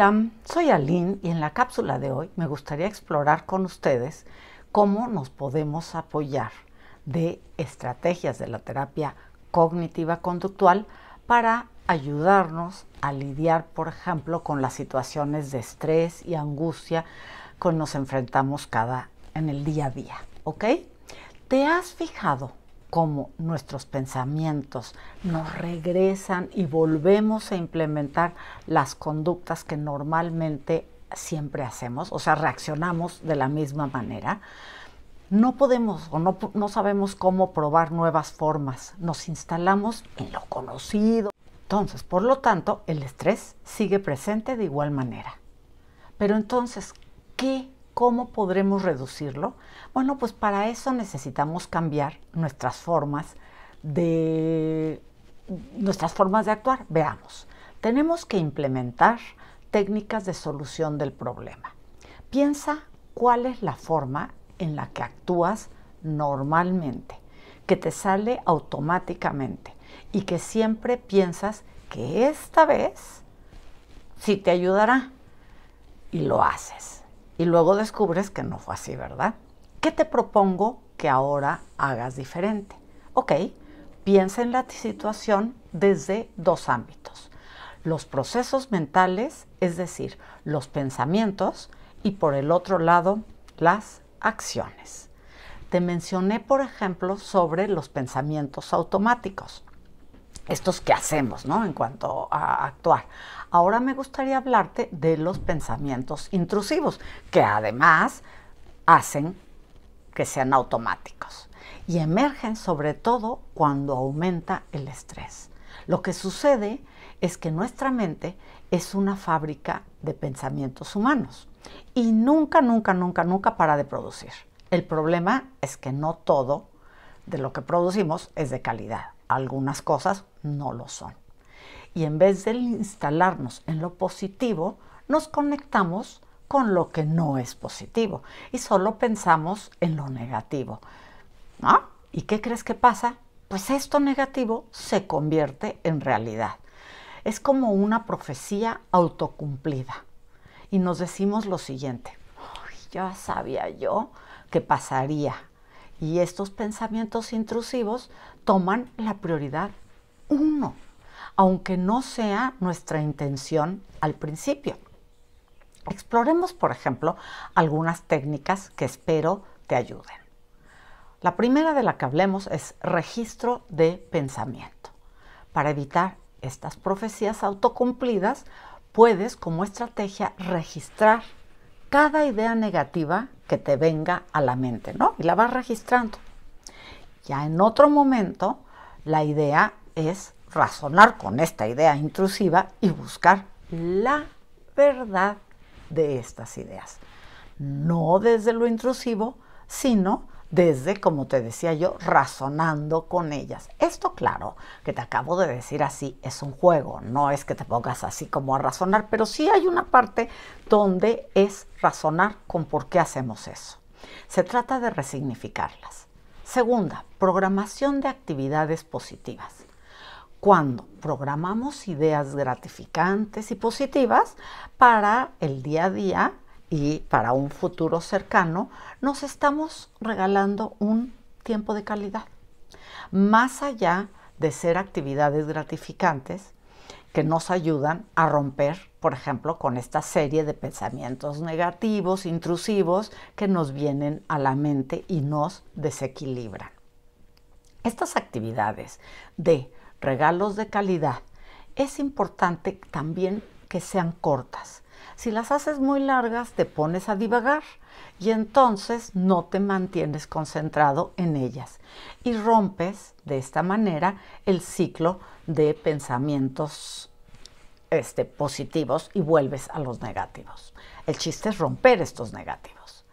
Hola, soy Aline y en la cápsula de hoy me gustaría explorar con ustedes cómo nos podemos apoyar de estrategias de la terapia cognitiva conductual para ayudarnos a lidiar, por ejemplo, con las situaciones de estrés y angustia con nos enfrentamos cada en el día a día, ¿ok? ¿Te has fijado como nuestros pensamientos nos regresan y volvemos a implementar las conductas que normalmente siempre hacemos, o sea, reaccionamos de la misma manera, no podemos o no, no sabemos cómo probar nuevas formas, nos instalamos en lo conocido. Entonces, por lo tanto, el estrés sigue presente de igual manera. Pero entonces, ¿qué ¿Cómo podremos reducirlo? Bueno, pues para eso necesitamos cambiar nuestras formas de nuestras formas de actuar. Veamos, tenemos que implementar técnicas de solución del problema. Piensa cuál es la forma en la que actúas normalmente, que te sale automáticamente y que siempre piensas que esta vez sí te ayudará y lo haces y luego descubres que no fue así, ¿verdad? ¿Qué te propongo que ahora hagas diferente? Ok, piensa en la situación desde dos ámbitos. Los procesos mentales, es decir, los pensamientos, y por el otro lado, las acciones. Te mencioné, por ejemplo, sobre los pensamientos automáticos estos que hacemos, ¿no? En cuanto a actuar. Ahora me gustaría hablarte de los pensamientos intrusivos, que además hacen que sean automáticos y emergen sobre todo cuando aumenta el estrés. Lo que sucede es que nuestra mente es una fábrica de pensamientos humanos y nunca, nunca, nunca, nunca para de producir. El problema es que no todo de lo que producimos es de calidad. Algunas cosas no lo son. Y en vez de instalarnos en lo positivo, nos conectamos con lo que no es positivo y solo pensamos en lo negativo. ¿Y qué crees que pasa? Pues esto negativo se convierte en realidad. Es como una profecía autocumplida. Y nos decimos lo siguiente, ya sabía yo que pasaría. Y estos pensamientos intrusivos toman la prioridad uno aunque no sea nuestra intención al principio. Exploremos, por ejemplo, algunas técnicas que espero te ayuden. La primera de la que hablemos es registro de pensamiento. Para evitar estas profecías autocumplidas, puedes como estrategia registrar cada idea negativa que te venga a la mente, ¿no? Y la vas registrando. Ya en otro momento, la idea es razonar con esta idea intrusiva y buscar la verdad de estas ideas. No desde lo intrusivo, sino desde, como te decía yo, razonando con ellas. Esto, claro, que te acabo de decir así, es un juego, no es que te pongas así como a razonar, pero sí hay una parte donde es razonar con por qué hacemos eso. Se trata de resignificarlas. Segunda, programación de actividades positivas cuando programamos ideas gratificantes y positivas para el día a día y para un futuro cercano, nos estamos regalando un tiempo de calidad. Más allá de ser actividades gratificantes que nos ayudan a romper, por ejemplo, con esta serie de pensamientos negativos, intrusivos, que nos vienen a la mente y nos desequilibran. Estas actividades de regalos de calidad, es importante también que sean cortas. Si las haces muy largas, te pones a divagar y entonces no te mantienes concentrado en ellas y rompes de esta manera el ciclo de pensamientos este, positivos y vuelves a los negativos. El chiste es romper estos negativos.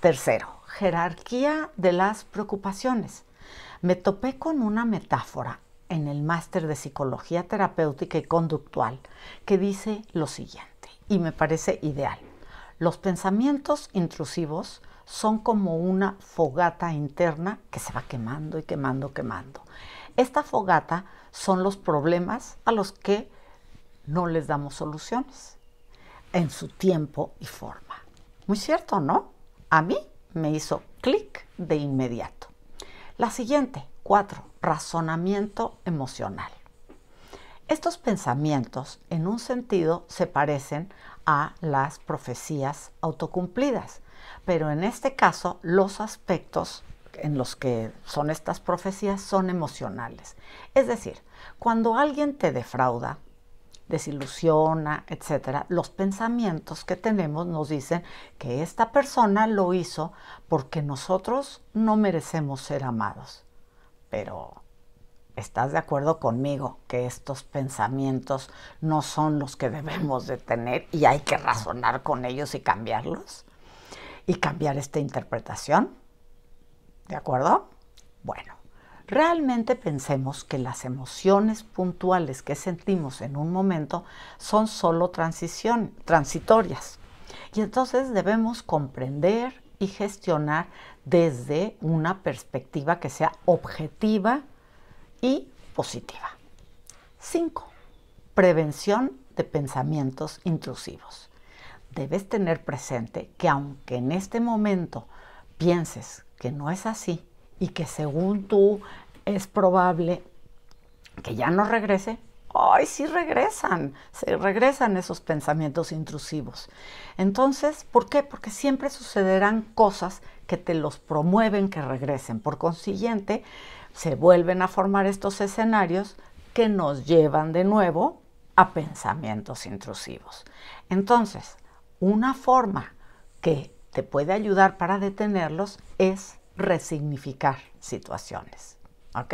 Tercero, jerarquía de las preocupaciones. Me topé con una metáfora en el máster de psicología terapéutica y conductual que dice lo siguiente, y me parece ideal. Los pensamientos intrusivos son como una fogata interna que se va quemando y quemando, quemando. Esta fogata son los problemas a los que no les damos soluciones en su tiempo y forma. Muy cierto, ¿no? A mí me hizo clic de inmediato. La siguiente, 4. Razonamiento emocional. Estos pensamientos, en un sentido, se parecen a las profecías autocumplidas, pero en este caso los aspectos en los que son estas profecías son emocionales. Es decir, cuando alguien te defrauda, desilusiona, etcétera, los pensamientos que tenemos nos dicen que esta persona lo hizo porque nosotros no merecemos ser amados pero ¿estás de acuerdo conmigo que estos pensamientos no son los que debemos de tener y hay que razonar con ellos y cambiarlos? ¿Y cambiar esta interpretación? ¿De acuerdo? Bueno, realmente pensemos que las emociones puntuales que sentimos en un momento son solo transición, transitorias. Y entonces debemos comprender, y gestionar desde una perspectiva que sea objetiva y positiva. 5. Prevención de pensamientos intrusivos. Debes tener presente que aunque en este momento pienses que no es así y que según tú es probable que ya no regrese, ay, sí regresan, se regresan esos pensamientos intrusivos. Entonces, ¿por qué? Porque siempre sucederán cosas que te los promueven que regresen. Por consiguiente, se vuelven a formar estos escenarios que nos llevan de nuevo a pensamientos intrusivos. Entonces, una forma que te puede ayudar para detenerlos es resignificar situaciones. ¿Ok?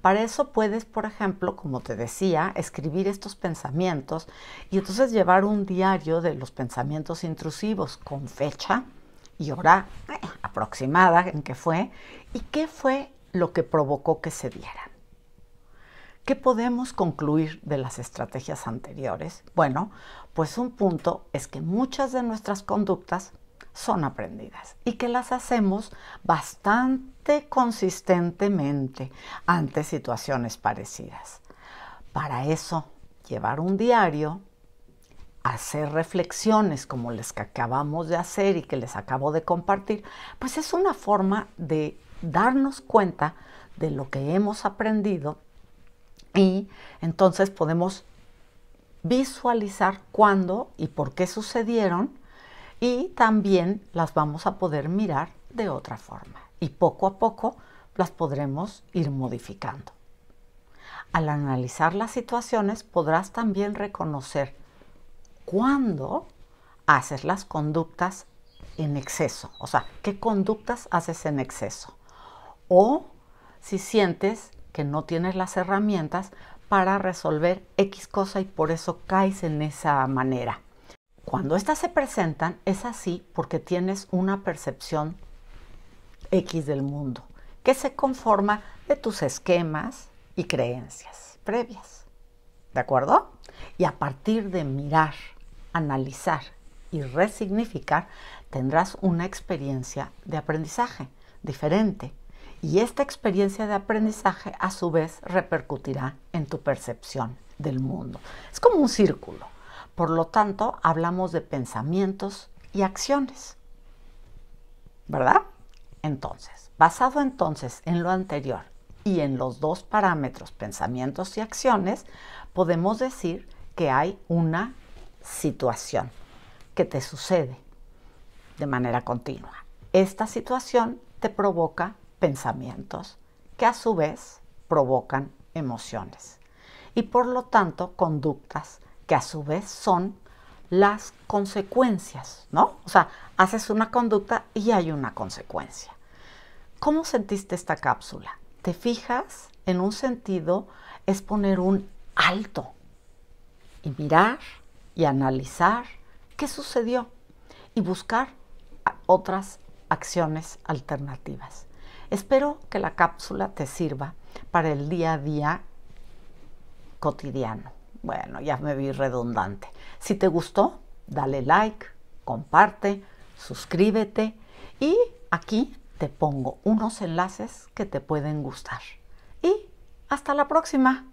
Para eso puedes, por ejemplo, como te decía, escribir estos pensamientos y entonces llevar un diario de los pensamientos intrusivos con fecha y hora eh, aproximada en que fue y qué fue lo que provocó que se dieran. ¿Qué podemos concluir de las estrategias anteriores? Bueno, pues un punto es que muchas de nuestras conductas son aprendidas y que las hacemos bastante consistentemente ante situaciones parecidas. Para eso, llevar un diario, hacer reflexiones como las que acabamos de hacer y que les acabo de compartir, pues es una forma de darnos cuenta de lo que hemos aprendido y entonces podemos visualizar cuándo y por qué sucedieron y también las vamos a poder mirar de otra forma y poco a poco las podremos ir modificando. Al analizar las situaciones podrás también reconocer cuándo haces las conductas en exceso, o sea, qué conductas haces en exceso. O si sientes que no tienes las herramientas para resolver X cosa y por eso caes en esa manera. Cuando éstas se presentan, es así porque tienes una percepción X del mundo, que se conforma de tus esquemas y creencias previas. ¿De acuerdo? Y a partir de mirar, analizar y resignificar, tendrás una experiencia de aprendizaje diferente. Y esta experiencia de aprendizaje a su vez repercutirá en tu percepción del mundo. Es como un círculo. Por lo tanto, hablamos de pensamientos y acciones. ¿Verdad? Entonces, basado entonces en lo anterior y en los dos parámetros, pensamientos y acciones, podemos decir que hay una situación que te sucede de manera continua. Esta situación te provoca pensamientos que a su vez provocan emociones y por lo tanto conductas que a su vez son las consecuencias, ¿no? O sea, haces una conducta y hay una consecuencia. ¿Cómo sentiste esta cápsula? ¿Te fijas? En un sentido es poner un alto y mirar y analizar qué sucedió y buscar otras acciones alternativas. Espero que la cápsula te sirva para el día a día cotidiano. Bueno, ya me vi redundante. Si te gustó, dale like, comparte, suscríbete y aquí te pongo unos enlaces que te pueden gustar. Y hasta la próxima.